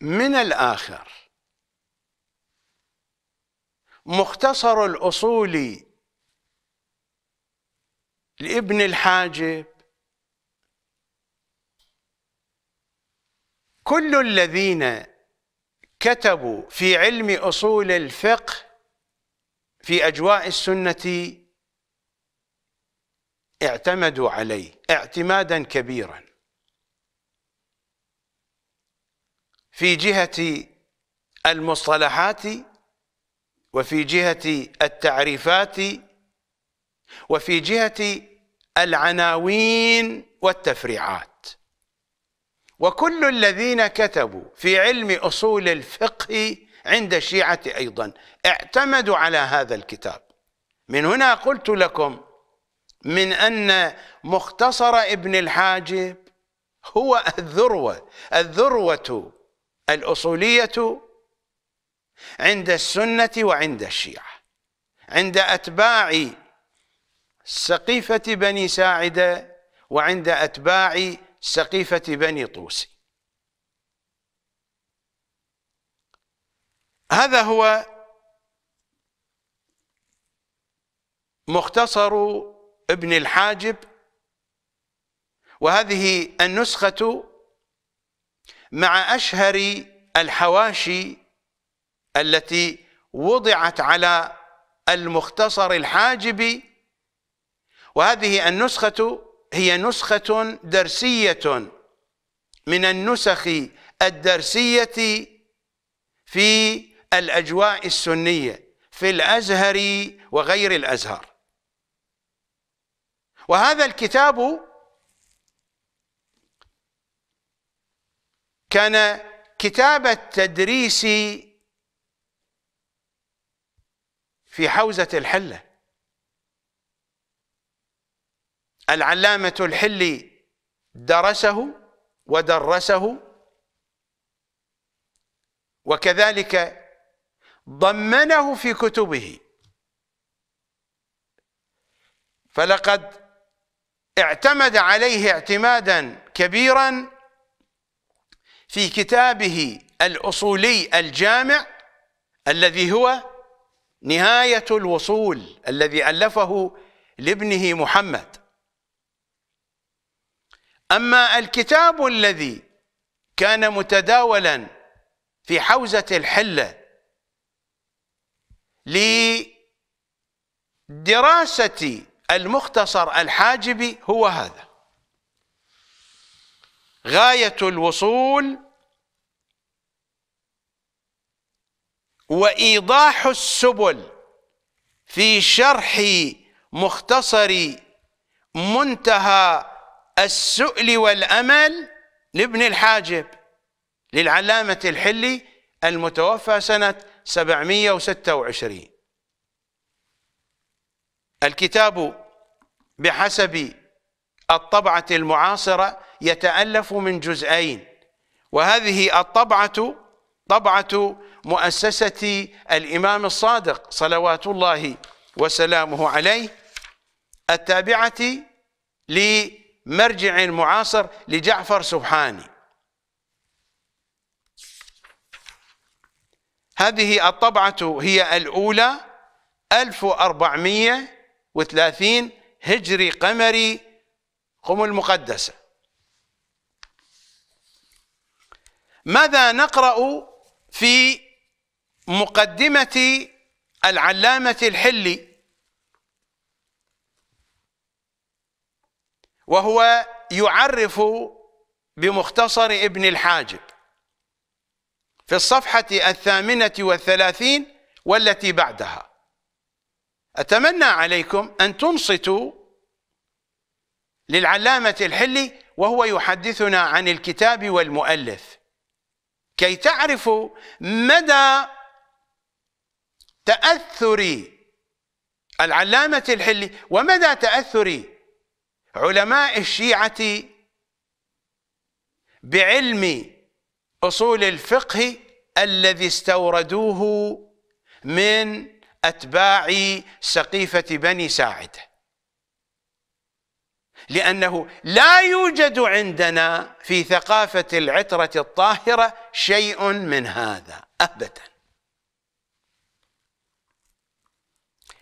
من الآخر مختصر الأصول لابن الحاجب كل الذين كتبوا في علم أصول الفقه في أجواء السنة اعتمدوا عليه اعتمادا كبيرا في جهة المصطلحات وفي جهة التعريفات وفي جهة العناوين والتفريعات وكل الذين كتبوا في علم أصول الفقه عند الشيعة أيضا اعتمدوا على هذا الكتاب من هنا قلت لكم من أن مختصر ابن الحاجب هو الذروة الذروة الأصولية عند السنة وعند الشيعة عند أتباع سقيفة بني ساعدة وعند أتباع سقيفة بني طوسي هذا هو مختصر ابن الحاجب وهذه النسخة مع أشهر الحواشي التي وضعت على المختصر الحاجبي وهذه النسخة هي نسخة درسية من النسخ الدرسية في الأجواء السنية في الأزهر وغير الأزهر وهذا الكتاب كان كتاب التدريس في حوزة الحلة العلامة الحلي درسه ودرسه وكذلك ضمنه في كتبه فلقد اعتمد عليه اعتمادا كبيرا في كتابه الأصولي الجامع الذي هو نهاية الوصول الذي ألفه لابنه محمد أما الكتاب الذي كان متداولا في حوزة الحلة لدراسة المختصر الحاجبي هو هذا غاية الوصول وإيضاح السبل في شرح مختصر منتهى السؤل والأمل لابن الحاجب للعلامة الحلي المتوفى سنة 726 الكتاب بحسب الطبعة المعاصرة يتألف من جزئين وهذه الطبعة طبعة مؤسسة الإمام الصادق صلوات الله وسلامه عليه التابعة لمرجع معاصر لجعفر سبحاني هذه الطبعة هي الأولى 1430 هجري قمري قم المقدسة ماذا نقرأ في مقدمة العلامة الحلي وهو يعرف بمختصر ابن الحاجب في الصفحة الثامنة والثلاثين والتي بعدها أتمنى عليكم أن تنصتوا للعلامة الحلي وهو يحدثنا عن الكتاب والمؤلف كي تعرفوا مدى تأثر العلامة الحلي ومدى تأثر علماء الشيعة بعلم أصول الفقه الذي استوردوه من أتباع سقيفة بني ساعده لأنه لا يوجد عندنا في ثقافة العترة الطاهرة شيء من هذا أبدا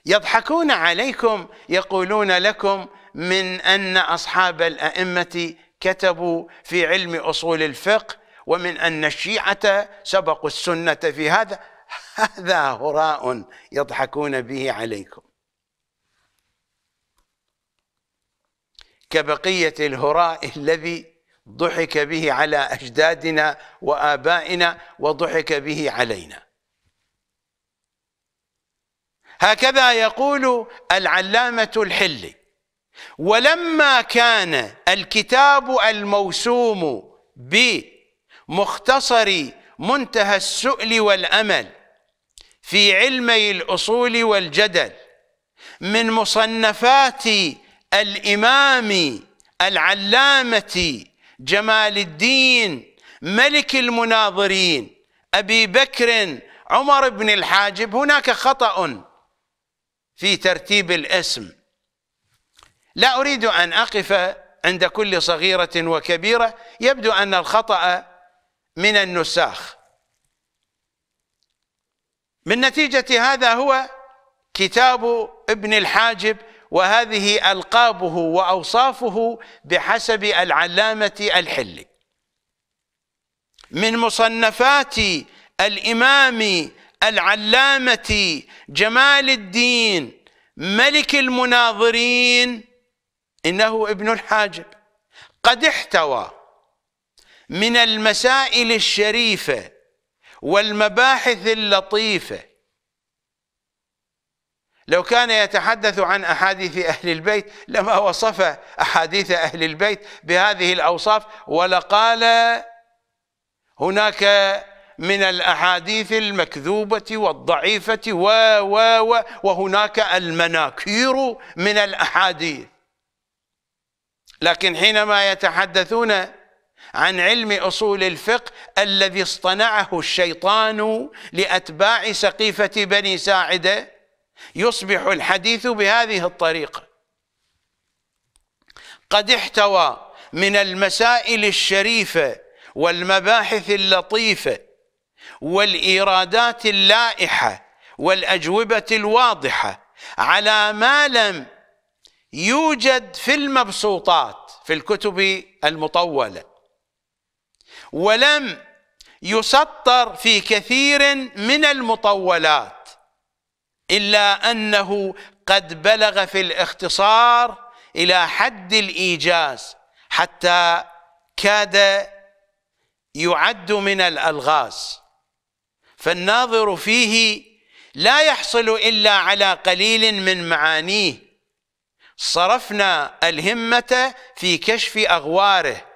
يضحكون عليكم يقولون لكم من أن أصحاب الأئمة كتبوا في علم أصول الفقه ومن أن الشيعة سبقوا السنة في هذا هذا هراء يضحكون به عليكم كبقية الهراء الذي ضحك به على أجدادنا وآبائنا وضحك به علينا هكذا يقول العلامة الحلي ولما كان الكتاب الموسوم بمختصر منتهى السؤل والأمل في علمي الأصول والجدل من مصنفات الإمام العلامة جمال الدين ملك المناظرين أبي بكر عمر بن الحاجب هناك خطأ في ترتيب الاسم لا أريد أن أقف عند كل صغيرة وكبيرة يبدو أن الخطأ من النساخ من نتيجة هذا هو كتاب ابن الحاجب وهذه ألقابه وأوصافه بحسب العلامة الحلي من مصنفات الإمام العلامة جمال الدين ملك المناظرين إنه ابن الحاجب قد احتوى من المسائل الشريفة والمباحث اللطيفة لو كان يتحدث عن احاديث اهل البيت لما وصف احاديث اهل البيت بهذه الاوصاف ولقال هناك من الاحاديث المكذوبه والضعيفه و و و وهناك المناكير من الاحاديث لكن حينما يتحدثون عن علم اصول الفقه الذي اصطنعه الشيطان لاتباع سقيفه بني ساعده يصبح الحديث بهذه الطريقة قد احتوى من المسائل الشريفة والمباحث اللطيفة والإيرادات اللائحة والأجوبة الواضحة على ما لم يوجد في المبسوطات في الكتب المطولة ولم يسطر في كثير من المطولات إلا أنه قد بلغ في الاختصار إلى حد الإيجاز حتى كاد يعد من الألغاز فالناظر فيه لا يحصل إلا على قليل من معانيه صرفنا الهمة في كشف أغواره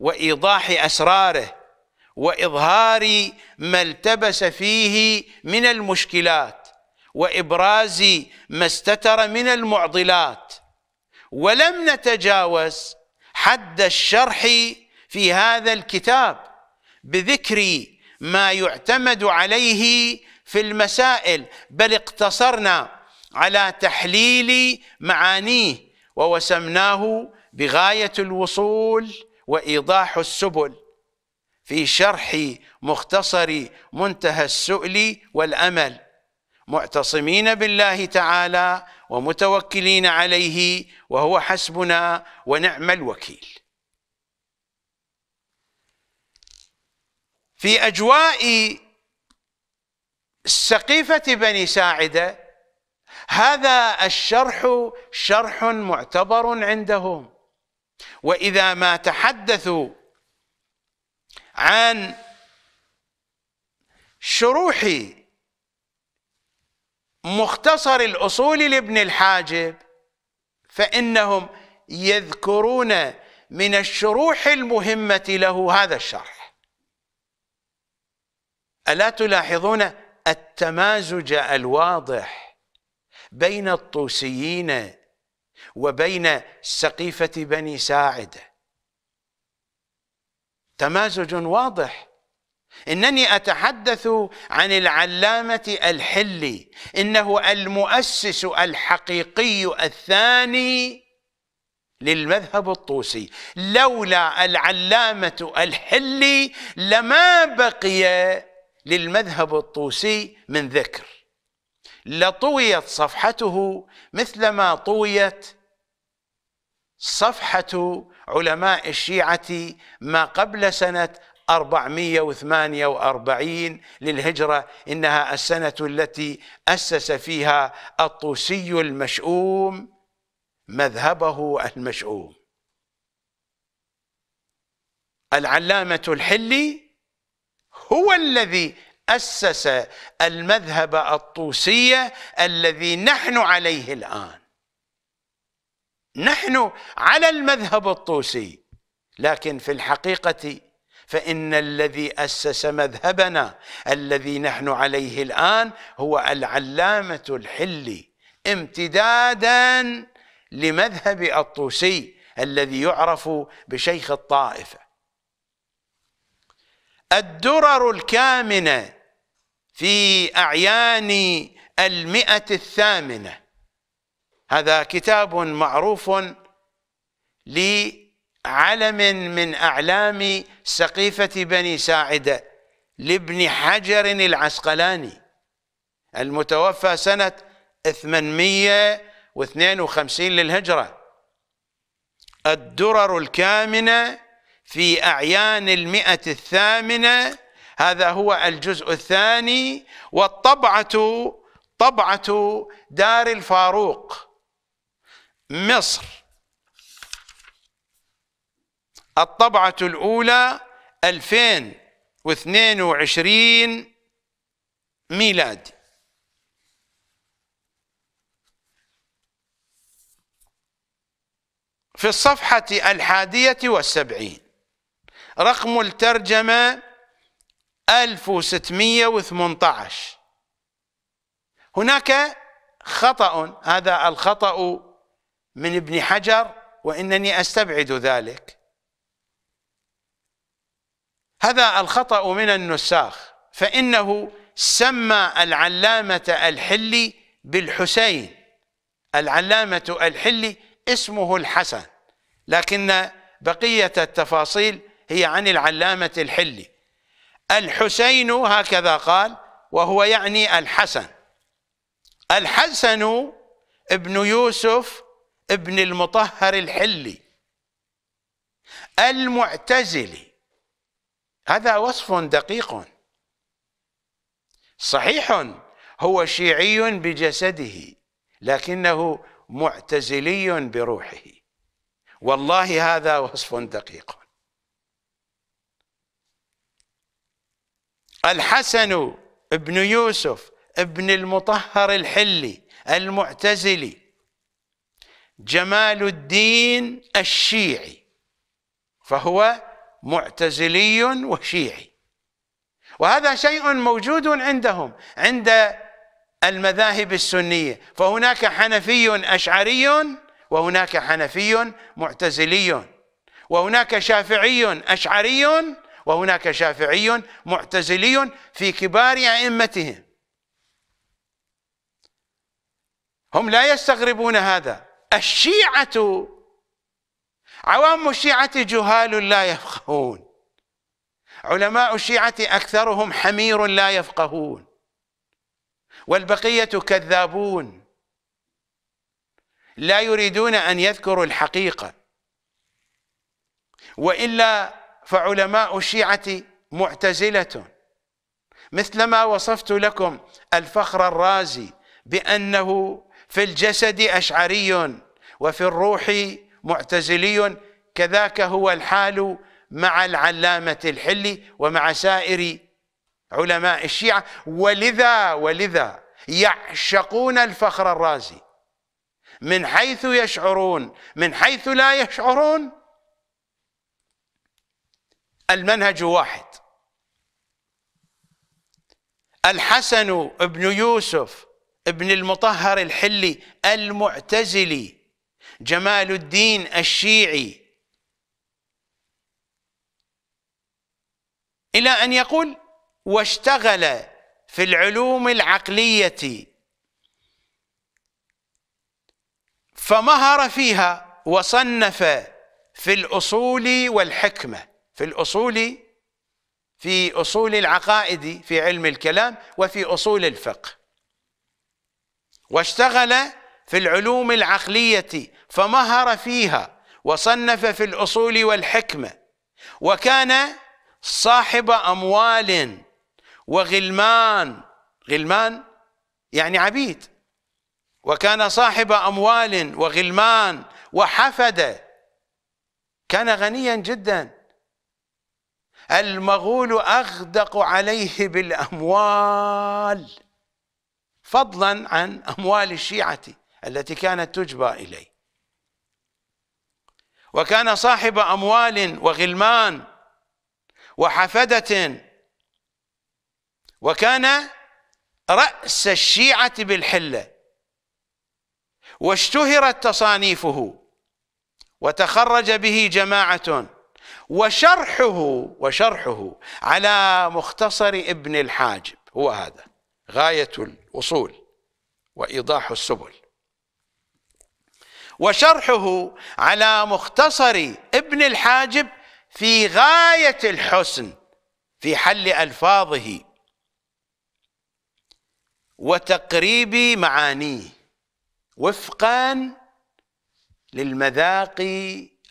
وإيضاح أسراره وإظهار ما التبس فيه من المشكلات وابراز ما استتر من المعضلات ولم نتجاوز حد الشرح في هذا الكتاب بذكر ما يعتمد عليه في المسائل بل اقتصرنا على تحليل معانيه ووسمناه بغايه الوصول وايضاح السبل في شرح مختصر منتهى السؤل والامل معتصمين بالله تعالى ومتوكلين عليه وهو حسبنا ونعم الوكيل في اجواء سقيفه بني ساعده هذا الشرح شرح معتبر عندهم واذا ما تحدثوا عن شروح مختصر الأصول لابن الحاجب فإنهم يذكرون من الشروح المهمة له هذا الشرح ألا تلاحظون التمازج الواضح بين الطوسيين وبين سقيفة بني ساعدة تمازج واضح انني اتحدث عن العلامه الحلي انه المؤسس الحقيقي الثاني للمذهب الطوسي لولا العلامه الحلي لما بقي للمذهب الطوسي من ذكر لطويت صفحته مثلما طويت صفحه علماء الشيعه ما قبل سنه 448 للهجرة إنها السنة التي أسس فيها الطوسي المشؤوم مذهبه المشؤوم العلامة الحلي هو الذي أسس المذهب الطوسية الذي نحن عليه الآن نحن على المذهب الطوسي لكن في الحقيقة فإن الذي أسس مذهبنا الذي نحن عليه الآن هو العلامة الحلي امتدادا لمذهب الطوسي الذي يعرف بشيخ الطائفة الدرر الكامنة في أعيان المئة الثامنة هذا كتاب معروف ل علم من أعلام سقيفة بني ساعدة لابن حجر العسقلاني المتوفى سنة 852 للهجرة الدرر الكامنة في أعيان المئة الثامنة هذا هو الجزء الثاني والطبعة طبعة دار الفاروق مصر الطبعة الأولى 2022 ميلادي في الصفحة الحادية والسبعين رقم الترجمة 1618 هناك خطأ هذا الخطأ من ابن حجر وإنني أستبعد ذلك هذا الخطأ من النساخ فإنه سمى العلامة الحلي بالحسين العلامة الحلي اسمه الحسن لكن بقية التفاصيل هي عن العلامة الحلي الحسين هكذا قال وهو يعني الحسن الحسن ابن يوسف ابن المطهر الحلي المعتزلي هذا وصف دقيق صحيح هو شيعي بجسده لكنه معتزلي بروحه والله هذا وصف دقيق الحسن بن يوسف بن المطهر الحلي المعتزلي جمال الدين الشيعي فهو معتزلي وشيعي وهذا شيء موجود عندهم عند المذاهب السنية فهناك حنفي أشعري وهناك حنفي معتزلي وهناك شافعي أشعري وهناك شافعي معتزلي في كبار أئمتهم هم لا يستغربون هذا الشيعة عوام الشيعة جهال لا يفقهون علماء الشيعة أكثرهم حمير لا يفقهون والبقية كذابون لا يريدون أن يذكروا الحقيقة وإلا فعلماء الشيعة معتزلة مثلما وصفت لكم الفخر الرازي بأنه في الجسد أشعري وفي الروح معتزلي كذاك هو الحال مع العلامة الحلي ومع سائر علماء الشيعة ولذا ولذا يعشقون الفخر الرازي من حيث يشعرون من حيث لا يشعرون المنهج واحد الحسن بن يوسف بن المطهر الحلي المعتزلي جمال الدين الشيعي الى ان يقول واشتغل في العلوم العقليه فمهر فيها وصنف في الاصول والحكمه في الاصول في اصول العقائد في علم الكلام وفي اصول الفقه واشتغل في العلوم العقليه فمهر فيها وصنف في الأصول والحكمة وكان صاحب أموال وغلمان غلمان يعني عبيد وكان صاحب أموال وغلمان وحفدة كان غنيا جدا المغول أغدق عليه بالأموال فضلا عن أموال الشيعة التي كانت تجبى إليه وكان صاحب أموال وغلمان وحفدة وكان رأس الشيعة بالحلة واشتهرت تصانيفه وتخرج به جماعة وشرحه وشرحه على مختصر ابن الحاجب هو هذا غاية الوصول وإيضاح السبل وشرحه على مختصر ابن الحاجب في غاية الحسن في حل ألفاظه وتقريب معانيه وفقا للمذاق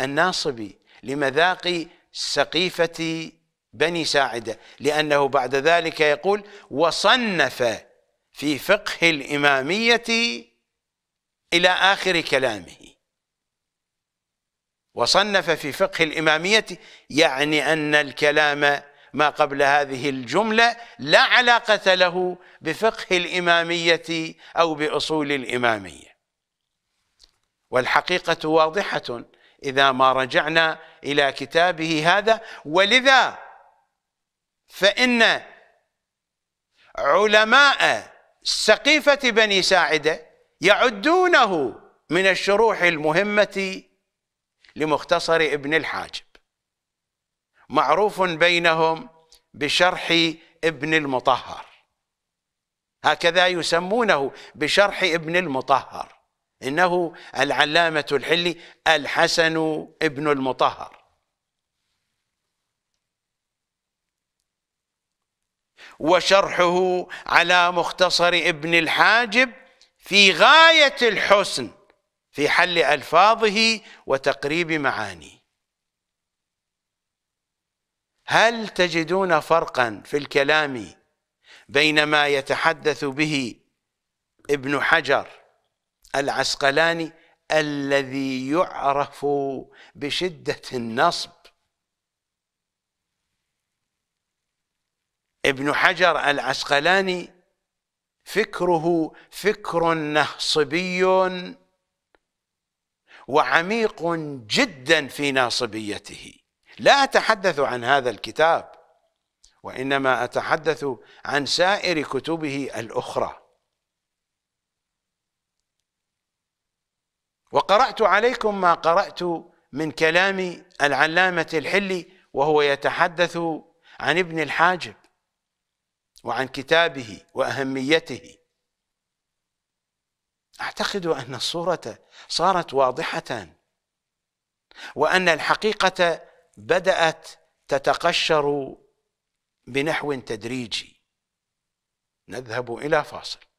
الناصبي لمذاق سقيفة بني ساعدة لأنه بعد ذلك يقول وصنف في فقه الإمامية إلى آخر كلامه وصنف في فقه الإمامية يعني أن الكلام ما قبل هذه الجملة لا علاقة له بفقه الإمامية أو بأصول الإمامية والحقيقة واضحة إذا ما رجعنا إلى كتابه هذا ولذا فإن علماء سقيفة بني ساعدة يعدونه من الشروح المهمة لمختصر ابن الحاجب معروف بينهم بشرح ابن المطهر هكذا يسمونه بشرح ابن المطهر إنه العلامة الحلي الحسن ابن المطهر وشرحه على مختصر ابن الحاجب في غاية الحسن في حل ألفاظه وتقريب معانيه هل تجدون فرقا في الكلام بين ما يتحدث به ابن حجر العسقلاني الذي يعرف بشدة النصب ابن حجر العسقلاني فكره فكر نهصبي وعميق جدا في ناصبيته لا اتحدث عن هذا الكتاب وانما اتحدث عن سائر كتبه الاخرى وقرات عليكم ما قرات من كلام العلامه الحلي وهو يتحدث عن ابن الحاجب وعن كتابه واهميته اعتقد ان الصوره صارت واضحه وان الحقيقه بدات تتقشر بنحو تدريجي نذهب الى فاصل